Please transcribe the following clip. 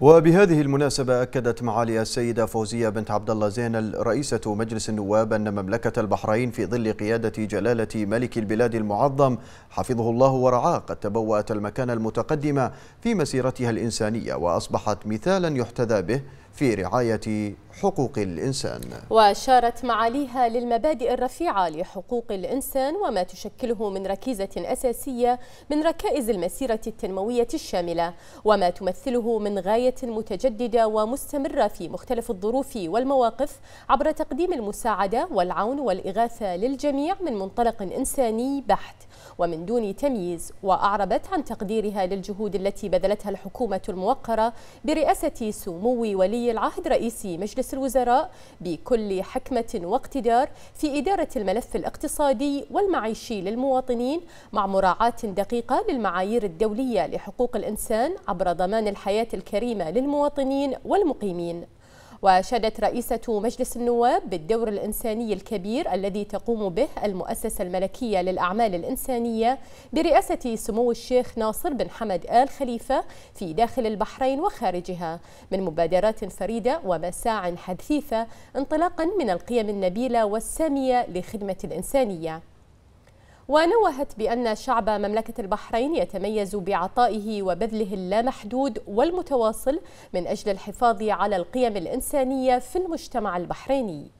وبهذه المناسبة أكدت معالي السيدة فوزية بنت عبد الله زينل رئيسة مجلس النواب أن مملكة البحرين في ظل قيادة جلالة ملك البلاد المعظم حفظه الله ورعاه قد تبوأت المكان المتقدم في مسيرتها الإنسانية وأصبحت مثالا يحتذى به في رعاية حقوق الإنسان وأشارت معاليها للمبادئ الرفيعة لحقوق الإنسان وما تشكله من ركيزة أساسية من ركائز المسيرة التنموية الشاملة وما تمثله من غاية متجددة ومستمرة في مختلف الظروف والمواقف عبر تقديم المساعدة والعون والإغاثة للجميع من منطلق إنساني بحت ومن دون تمييز وأعربت عن تقديرها للجهود التي بذلتها الحكومة الموقرة برئاسة سمو ولي العهد رئيس مجلس الوزراء بكل حكمة واقتدار في إدارة الملف الاقتصادي والمعيشي للمواطنين مع مراعاة دقيقة للمعايير الدولية لحقوق الإنسان عبر ضمان الحياة الكريمة للمواطنين والمقيمين وشادت رئيسة مجلس النواب بالدور الإنساني الكبير الذي تقوم به المؤسسة الملكية للأعمال الإنسانية برئاسة سمو الشيخ ناصر بن حمد آل خليفة في داخل البحرين وخارجها من مبادرات فريدة ومساع حثيثة انطلاقا من القيم النبيلة والسامية لخدمة الإنسانية ونوهت بأن شعب مملكة البحرين يتميز بعطائه وبذله اللامحدود والمتواصل من أجل الحفاظ على القيم الإنسانية في المجتمع البحريني